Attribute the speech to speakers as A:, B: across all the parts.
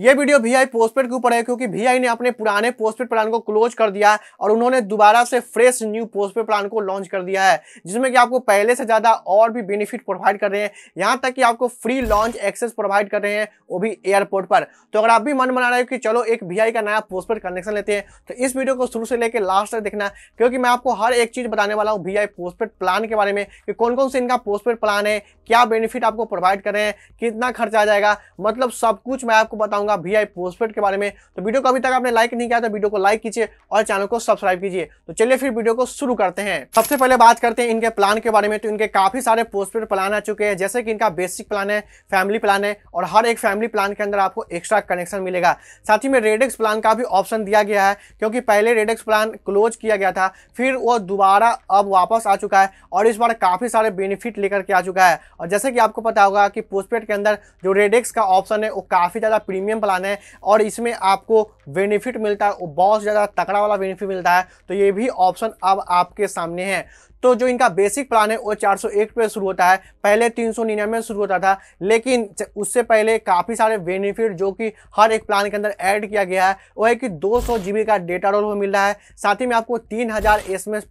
A: ये video we I postpaid के ऊपर है क्योंकि वी आई ने अपने पुराने पोस्टपेड प्लान को क्लोज कर दिया है और उन्होंने दोबारा से फ्रेश न्यू पोस्टपेड प्लान को लॉन्च कर दिया है जिसमें कि आपको पहले से ज़्यादा और भी बेनिफिट प्रोवाइड कर रहे हैं यहाँ तक कि आपको फ्री लॉन्च एक्सेस प्रोवाइड कर रहे हैं वो भी एयरपोर्ट पर तो अगर आप भी मन बना रहे हो कि चलो एक वी का नया पोस्टपेड कनेक्शन लेते हैं तो इस वीडियो को शुरू से लेकर लास्ट तक देखना क्योंकि मैं आपको हर एक चीज़ बताने वाला हूँ वी आई पोस्टपेड प्लान के बारे में कि कौन कौन से इनका पोस्टपेड प्लान है क्या बेनिफिट आपको प्रोवाइड कर रहे हैं कितना खर्चा आ जाएगा मतलब सब कुछ मैं आपको बताऊँ बताऊंगा वी आई पोस्टपेड के बारे में तो वीडियो को अभी तक आपने लाइक नहीं किया तो वीडियो को लाइक कीजिए और चैनल को सब्सक्राइब कीजिए तो चलिए फिर वीडियो को शुरू करते हैं सबसे पहले बात करते हैं इनके प्लान के बारे में तो इनके काफी सारे पोस्टपेड प्लान आ चुके हैं जैसे कि इनका बेसिक प्लान है फैमिली प्लान है और हर एक फैमिली प्लान के अंदर आपको एक्स्ट्रा कनेक्शन मिलेगा साथ ही में रेडेक्स प्लान का भी ऑप्शन दिया गया है क्योंकि पहले रेडेक्स प्लान क्लोज किया गया था फिर वो दोबारा अब वापस आ चुका है और इस बार काफ़ी सारे बेनिफिट लेकर के आ चुका है और जैसे कि आपको पता होगा कि पोस्टपेड के अंदर जो रेडेक्स का ऑप्शन है वो काफ़ी ज़्यादा प्रीमियम प्रीमियम प्लान है और इसमें आपको बेनिफिट मिलता है बहुत ज़्यादा तकड़ा वाला बेनिफिट मिलता है तो ये भी ऑप्शन अब आपके सामने है तो जो इनका बेसिक प्लान है वो 401 पे शुरू होता है पहले तीन सौ निन्यानवे शुरू होता था लेकिन उससे पहले काफ़ी सारे बेनिफिट जो कि हर एक प्लान के अंदर ऐड किया गया है वो है कि दो सौ का डेटा रोल मिल रहा है साथ ही में आपको तीन हज़ार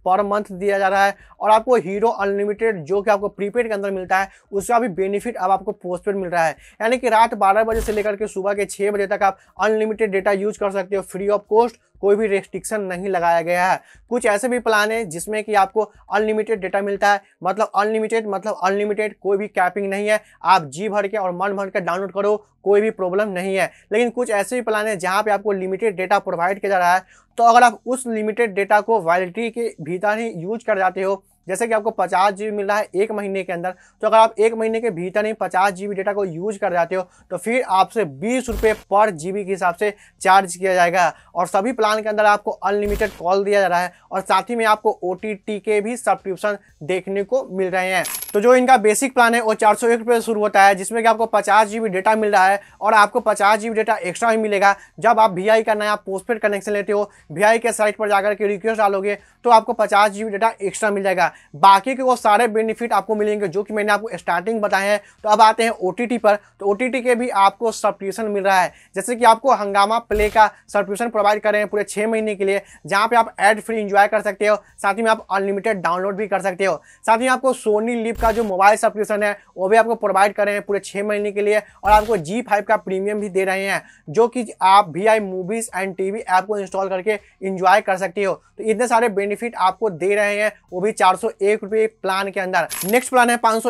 A: पर मंथ दिया जा रहा है और आपको हीरो अनलिमिटेड जो कि आपको प्रीपेड के अंदर मिलता है उसका भी बेनिफिट अब आपको पोस्टपेड मिल रहा है यानी कि रात बारह बजे से लेकर के सुबह के छः बजे तक आप अनलिमिटेड डेटा यूज कर सकते हो फ्री ऑफ कॉस्ट कोई भी रेस्ट्रिक्शन नहीं लगाया गया है कुछ ऐसे भी प्लान है जिसमें कि आपको अनलिमिटेड डेटा मिलता है मतलब अनलिमिटेड मतलब अनलिमिटेड कोई भी कैपिंग नहीं है आप जी भर के और मन भर के डाउनलोड करो कोई भी प्रॉब्लम नहीं है लेकिन कुछ ऐसे भी प्लान है जहाँ पे आपको लिमिटेड डेटा प्रोवाइड किया जा रहा है तो अगर आप उस लिमिटेड डेटा को वैलिडिटी के भीतर ही यूज कर जाते हो जैसे कि आपको पचास जी मिल रहा है एक महीने के अंदर तो अगर आप एक महीने के भीतर ही पचास जी डेटा को यूज कर जाते हो तो फिर आपसे बीस रुपये पर जी के हिसाब से चार्ज किया जाएगा और सभी प्लान के अंदर आपको अनलिमिटेड कॉल दिया जा रहा है और साथ ही में आपको ओ के भी सब्सक्रिप्शन देखने को मिल रहे हैं तो जो इनका बेसिक प्लान है वो चार सौ एक शुरू होता है जिसमें कि आपको पचास जी डेटा मिल रहा है और आपको पचास जी डेटा एक्स्ट्रा ही मिलेगा जब आप वी का नया पोस्टपेड कनेक्शन लेते हो वी के साइट पर जाकर के रिक्वेस्ट डालोगे तो आपको पचास जी डेटा एक्स्ट्रा मिल जाएगा बाकी के वो सारे बेनिफिट आपको मिलेंगे जो कि मैंने आपको स्टार्टिंग बताए हैं तो अब आते हैं ओ पर तो ओ के भी आपको सब्सक्रिप्शन मिल रहा है जैसे कि आपको हंगामा प्ले का सब्सक्रिप्शन प्रोवाइड कर रहे हैं पूरे छः महीने के लिए जहाँ पर आप एड फ्री इंजॉय कर सकते हो साथ ही में आप अनलिमिटेड डाउनलोड भी कर सकते हो साथ ही आपको सोनी लिप का जो मोबाइल सब्सक्रिप्शन है वो भी आपको प्रोवाइड कर रहे हैं पूरे छः महीने के लिए और आपको जी फाइव का प्रीमियम भी दे रहे हैं जो कि आप V I movies and TV app को इंस्टॉल करके इंजॉय कर सकते हो तो इतने सारे बेनिफिट आपको दे रहे हैं वो भी चार सौ प्लान के अंदर नेक्स्ट प्लान है पाँच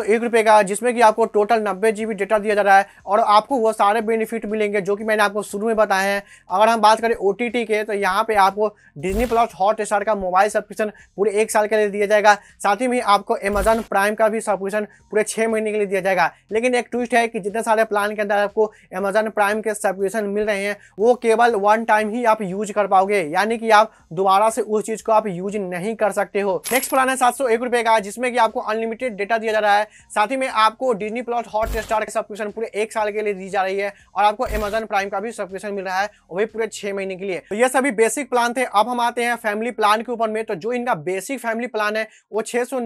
A: का जिसमें कि आपको टोटल नब्बे जी डेटा दिया जा रहा है और आपको वो सारे बेनिफिट मिलेंगे जो कि मैंने आपको शुरू में बताए हैं अगर हम बात करें ओ के तो यहाँ पर आपको डिजनी प्लस हॉट स्टार का मोबाइल सब्सक्रिप्शन पूरे एक साल के लिए दिया जाएगा साथ ही में आपको अमेजन प्राइम का भी सब्सक्रिप्शन पूरे छः महीने के लिए दिया जाएगा लेकिन एक ट्विस्ट है कि जितने सारे प्लान के अंदर आपको अमेजन प्राइम के सब्सक्रिप्शन मिल रहे हैं वो केवल वन टाइम ही आप यूज कर पाओगे यानी कि आप दोबारा से उस चीज़ को आप यूज नहीं कर सकते हो नेक्स्ट प्लान है सात एक रुपए का जिसमें कि आपको अनलिमिटेड डेटा दिया जा रहा है साथ ही में आपको डिजनी प्लस हॉट स्टार का सब्सक्रिप्शन पूरे एक साल के लिए दी जा रही है और आपको अमेजन प्राइम का भी सब्सक्रिप्शन मिल रहा है वो भी पूरे छह महीने के लिए तो ये सभी बेसिक प्लान थे अब हम आते हैं फैमिली प्लान के ऊपर में तो जो इनका बेसिक फैमिली प्लान है वो छह सौ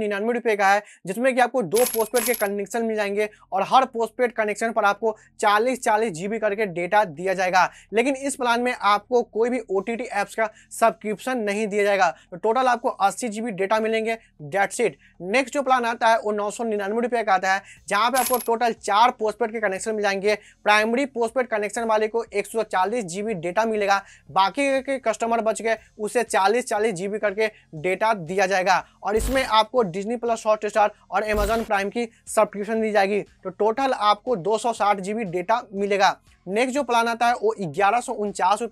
A: का है जिसमें कि आपको दो पोस्टपेड के कनेक्शन मिल जाएंगे और हर पोस्टपेड कनेक्शन पर आपको चालीस चालीस जीबी करके डेटा दिया जाएगा लेकिन इस प्लान में आपको कोई भी ओटीटी एप्स का सब्सक्रिप्शन नहीं दिया जाएगा तो टोटल आपको अस्सी जीबी डेटा मिलेंगे डेट्स इट नेक्स्ट जो प्लान आता है वो नौ सौ निन्यानवे रुपये का आता है जहाँ पे आपको टोटल चार पोस्टपेड के कनेक्शन मिल जाएंगे प्राइमरी पोस्टपेड कनेक्शन वाले को एक सौ चालीस जीबी डेटा मिलेगा बाकी के कस्टमर बच गए उसे चालीस चालीस जीबी करके डेटा दिया जाएगा और इसमें आपको डिजनी प्लस हॉट स्टार और अमेजोन प्राइम की सब्सक्रिप्शन दी जाएगी तो टोटल आपको दो सौ डेटा मिलेगा नेक्स्ट जो प्लान आता है वो ग्यारह सौ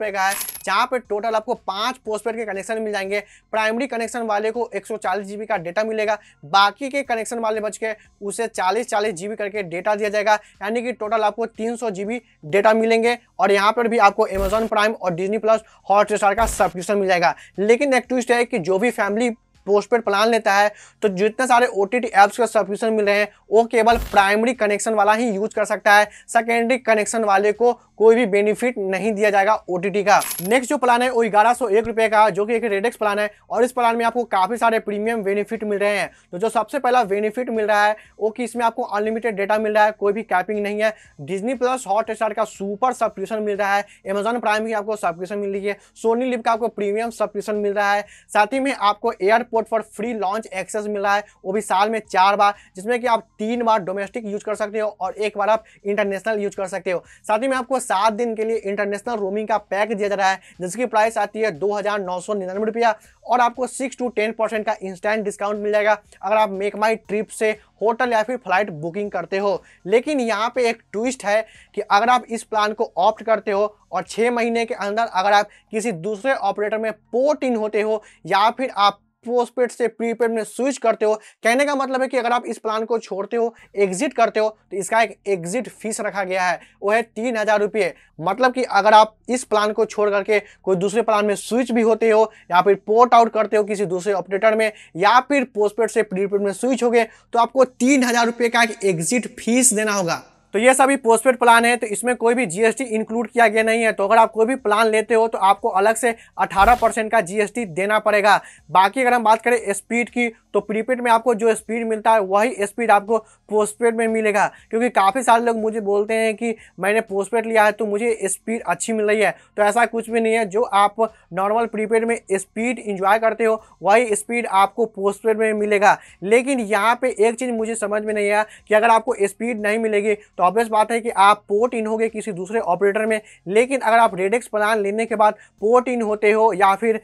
A: का है जहाँ पर टोटल आपको पाँच पोस्टपेड के कनेक्शन मिल जाएंगे प्राइमरी कनेक्शन वाले को एक सौ का डेटा मिलेगा बाकी के कनेक्शन वाले बच के उसे चालीस चालीस जी करके डेटा दिया जाएगा यानी कि टोटल आपको तीन सौ डेटा मिलेंगे और यहाँ पर भी आपको अमेजॉन प्राइम और डिजनी प्लस हॉटस्टार का सब्सक्रिप्शन मिल जाएगा लेकिन एक ट्विस्ट है कि जो भी फैमिली पोस्टपेड प्लान लेता है तो जितने सारे ओ टी एप्स का सब्सक्रिप्शन मिल रहे हैं वो केवल प्राइमरी कनेक्शन वाला ही यूज कर सकता है सेकेंडरी कनेक्शन वाले को कोई भी बेनिफिट नहीं दिया जाएगा ओ का नेक्स्ट जो प्लान है वो ग्यारह सौ एक रुपये का जो कि एक रेडेक्स प्लान है और इस प्लान में आपको काफ़ी सारे प्रीमियम बेनिफिट मिल रहे हैं तो जो सबसे पहला बेनिफिट मिल रहा है वो कि इसमें आपको अनलिमिटेड डेटा मिल रहा है कोई भी कैपिंग नहीं है डिजनी प्लस हॉट स्टार का सुपर सब्सक्रिप्शन मिल रहा है अमेजॉन प्राइम की आपको सब्सक्रिप्शन मिल रही है सोनी लिप का आपको प्रीमियम सब्सक्रिप्शन मिल रहा है साथ ही में आपको एयरपोर्ट पर फ्री लॉन्च एक्सेस मिल रहा है वो भी साल में चार बार जिसमें कि आप तीन बार डोमेस्टिक यूज कर सकते हो और एक बार आप इंटरनेशनल यूज कर सकते हो साथ ही में आपको सात दिन के लिए इंटरनेशनल रोमिंग का पैक दिया जा रहा है जिसकी प्राइस आती है दो हज़ार नौ सौ निन्यानवे रुपया और आपको सिक्स टू टेन परसेंट का इंस्टेंट डिस्काउंट मिल जाएगा अगर आप मेक माई ट्रिप से होटल या फिर फ्लाइट बुकिंग करते हो लेकिन यहाँ पे एक ट्विस्ट है कि अगर आप इस प्लान को ऑप्ट करते हो और छः महीने के अंदर अगर आप किसी दूसरे ऑपरेटर में पोर्ट इन होते हो या फिर आप पोस्टपेड से प्रीपेड में स्विच करते हो कहने का मतलब है कि अगर आप इस प्लान को छोड़ते हो एग्जिट करते हो तो इसका एक एग्जिट फीस रखा गया है वो है तीन हज़ार रुपये मतलब कि अगर आप इस प्लान को छोड़ करके कोई दूसरे प्लान में स्विच भी होते हो या फिर पोर्ट आउट करते हो किसी दूसरे ऑपरेटर में या फिर पोस्टपेड से प्रीपेड में स्विच हो गए तो आपको तीन हज़ार रुपये का एक एग्जिट फीस देना होगा तो ये सभी पोस्टपेड प्लान है तो इसमें कोई भी जीएसटी इंक्लूड किया गया नहीं है तो अगर आप कोई भी प्लान लेते हो तो आपको अलग से 18 परसेंट का जीएसटी देना पड़ेगा बाकी अगर हम बात करें स्पीड की तो प्रीपेड में आपको जो स्पीड मिलता है वही स्पीड आपको पोस्टपेड में मिलेगा क्योंकि काफ़ी सारे लोग मुझे बोलते हैं कि मैंने पोस्टपेड लिया है तो मुझे स्पीड अच्छी मिल रही है तो ऐसा कुछ भी नहीं है जो आप नॉर्मल प्रीपेड में स्पीड इंजॉय करते हो वही स्पीड आपको पोस्टपेड में मिलेगा लेकिन यहाँ पर एक चीज़ मुझे समझ में नहीं आया कि अगर आपको स्पीड नहीं मिलेगी तो ऑब्वियस बात है कि आप पोर्ट इन होगे किसी दूसरे ऑपरेटर में लेकिन अगर आप रेडेक्स प्लान लेने के बाद पोर्ट इन होते हो या फिर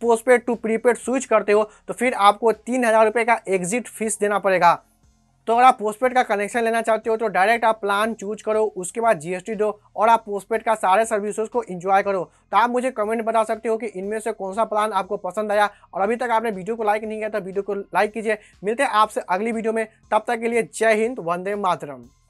A: पोस्टपेड टू प्रीपेड स्विच करते हो तो फिर आपको तीन हज़ार रुपये का एग्जिट फीस देना पड़ेगा तो अगर आप पोस्टपेड का कनेक्शन लेना चाहते हो तो डायरेक्ट आप प्लान चूज करो उसके बाद जीएसटी दो और आप पोस्टपेड का सारे सर्विसेज को एंजॉय करो तो आप मुझे कमेंट बता सकते हो कि इनमें से कौन सा प्लान आपको पसंद आया और अभी तक आपने वीडियो को लाइक नहीं किया तो वीडियो को लाइक कीजिए मिलते हैं आपसे अगली वीडियो में तब तक के लिए जय हिंद वंदे मातरम